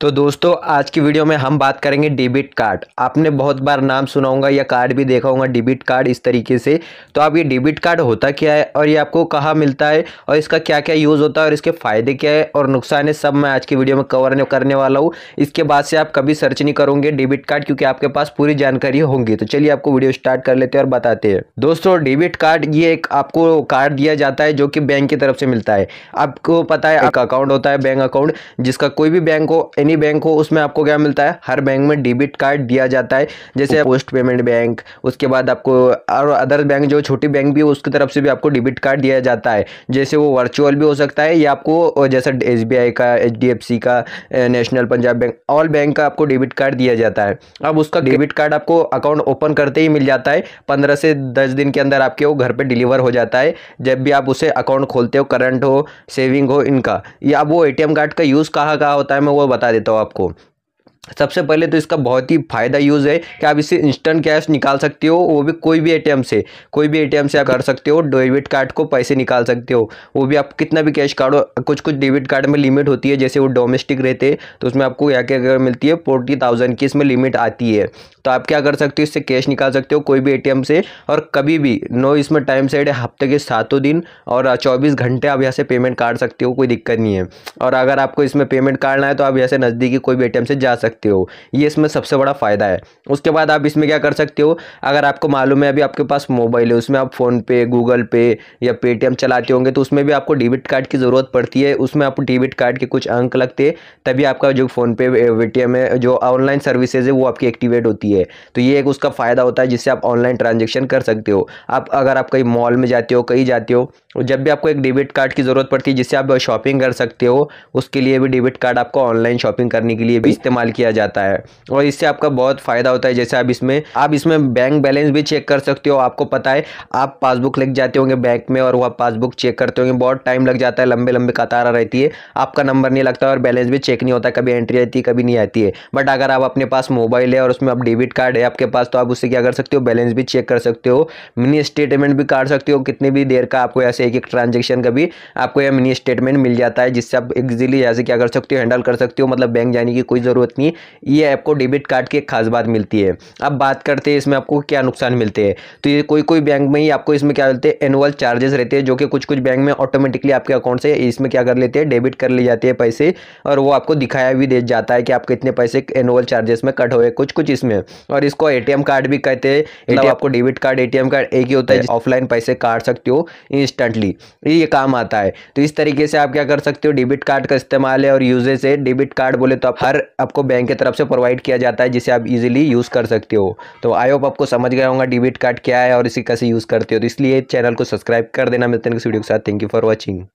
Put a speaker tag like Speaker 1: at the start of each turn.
Speaker 1: तो दोस्तों आज की वीडियो में हम बात करेंगे डेबिट कार्ड आपने बहुत बार नाम सुना होगा या कार्ड भी देखा होगा डेबिट कार्ड इस तरीके से तो आप ये डेबिट कार्ड होता क्या है और ये आपको कहाँ मिलता है और इसका क्या क्या यूज़ होता है और इसके फ़ायदे क्या है और नुकसान है सब मैं आज की वीडियो में कवर करने वाला हूँ इसके बाद से आप कभी सर्च नहीं करोगे डेबिट कार्ड क्योंकि आपके पास पूरी जानकारी होंगी तो चलिए आपको वीडियो स्टार्ट कर लेते हैं और बताते हैं दोस्तों डेबिट कार्ड ये एक आपको कार्ड दिया जाता है जो कि बैंक की तरफ से मिलता है आपको पता है आपका अकाउंट होता है बैंक अकाउंट जिसका कोई भी बैंक हो एनी बैंक हो उसमें आपको क्या मिलता है हर बैंक में डेबिट कार्ड दिया जाता है जैसे पोस्ट पेमेंट बैंक उसके बाद आपको और अदर बैंक जो छोटी बैंक भी हो उसकी तरफ से भी आपको डेबिट कार्ड दिया जाता है जैसे वो वर्चुअल भी हो सकता है या आपको जैसा एस का एच का national Punjab bank all bank का आपको डेबिट कार्ड दिया जाता है अब उसका डेबिट कार्ड आपको अकाउंट ओपन करते ही मिल जाता है पंद्रह से दस दिन के अंदर आपके वो घर पर डिलीवर हो जाता है जब भी आप उसे अकाउंट खोलते हो करंट हो सेविंग हो इनका या वो ए कार्ड का यूज़ कहाँ कहाँ होता है मैं वो बता देता देता हूँ आपको सबसे पहले तो इसका बहुत ही फ़ायदा यूज़ है कि आप इससे इंस्टेंट कैश निकाल सकते हो वो भी कोई भी एटीएम से कोई भी एटीएम से आप कर सकते हो डेबिट कार्ड को पैसे निकाल सकते हो वो भी आप कितना भी कैश कार्ड कुछ कुछ डेबिट कार्ड में लिमिट होती है जैसे वो डोमेस्टिक रहते हैं तो उसमें आपको क्या क्या मिलती है फोर्टी थाउजेंड की इसमें लिमिट आती है तो आप क्या कर सकते हो इससे कैश निकाल सकते हो कोई भी ए से और कभी भी नो इसमें टाइम सेट है हफ्ते के सातों दिन और चौबीस घंटे आप यहाँ से पेमेंट काट सकते हो कोई दिक्कत नहीं है और अगर आपको इसमें पेमेंट काटना है तो आप यहाँ से नज़दीकी कोई भी ए से जा सकते सकते हो ये इसमें सबसे बड़ा फ़ायदा है उसके बाद आप इसमें क्या कर सकते हो अगर आपको मालूम है अभी आपके पास मोबाइल है उसमें आप फ़ोनपे गूगल पे या पेटीएम चलाते होंगे तो उसमें भी आपको डेबिट कार्ड की ज़रूरत पड़ती है उसमें आपको डेबिट कार्ड के कुछ अंक लगते हैं तभी आपका जो फ़ोनपे पेटीएम है जो ऑनलाइन सर्विसेज है वो आपकी एक्टिवेट होती है तो ये एक उसका फ़ायदा होता है जिससे आप ऑनलाइन ट्रांजेक्शन कर सकते हो आप अगर आप कहीं मॉल में जाते हो कहीं जाते हो जब भी आपको एक डेबिट कार्ड की ज़रूरत पड़ती है जिससे आप शॉपिंग कर सकते हो उसके लिए भी डेबिट कार्ड आपको ऑनलाइन शॉपिंग करने के लिए भी इस्तेमाल किया जाता है और इससे आपका बहुत फ़ायदा होता है जैसे आप इसमें आप इसमें बैंक बैलेंस भी चेक कर सकते हो आपको पता है आप पासबुक लेके जाते होंगे बैंक में और वह पासबुक चेक करते होंगे बहुत टाइम लग जाता है लंबे लंबे कतारा रहती है आपका नंबर नहीं लगता और बैलेंस भी चेक नहीं होता कभी एंट्री आती है कभी नहीं आती है बट अगर आप अपने पास मोबाइल है और उसमें आप डेबिट कार्ड है आपके पास तो आप उससे क्या कर सकते हो बैलेंस भी चेक कर सकते हो मिनी स्टेटमेंट भी काट सकते हो कितने भी देर का आपको ऐसे एक एक ट्रांजेक्शन का भी आपको यह मिनी स्टेटमेंट मिल जाता है जिससे आप इजीली ऐसे क्या कर सकते हो हैंडल कर सकते हो मतलब बैंक जाने की कोई ज़रूरत नहीं यानी ये आपको डेबिट कार्ड की एक खास बात मिलती है अब बात करते हैं इसमें आपको क्या नुकसान मिलते हैं तो ये कोई कोई बैंक में ही आपको इसमें क्या मिलते हैं एनुअल चार्जेस रहते हैं जो कि कुछ कुछ बैंक में ऑटोमेटिकली आपके अकाउंट से इसमें क्या कर लेते हैं डेबिट कर ले जाते हैं पैसे और वो आपको दिखाया भी दे जाता है कि आपके इतने पैसे एनुअल चार्जेस में कट हुए कुछ कुछ इसमें और इसको ए कार्ड भी कहते हैं मतलब आपको डेबिट कार्ड ए कार्ड एक ही होता है ऑफलाइन पैसे काट सकते हो इंस्टेंटली ये काम आता है तो इस तरीके से आप क्या कर सकते हो डेबिट कार्ड का इस्तेमाल है और यूजेज है डेबिट कार्ड बोले तो आप हर आपको बैंक बैंक की तरफ से प्रोवाइड किया जाता है जिसे आप इजीली यूज़ कर सकते हो तो आई होप आपको समझ गया होगा डेबिट कार्ड क्या है और इसे कैसे यूज़ करते हो तो इसलिए चैनल को सब्सक्राइब कर देना मिलते हैं इस वीडियो के साथ थैंक यू फॉर वॉचिंग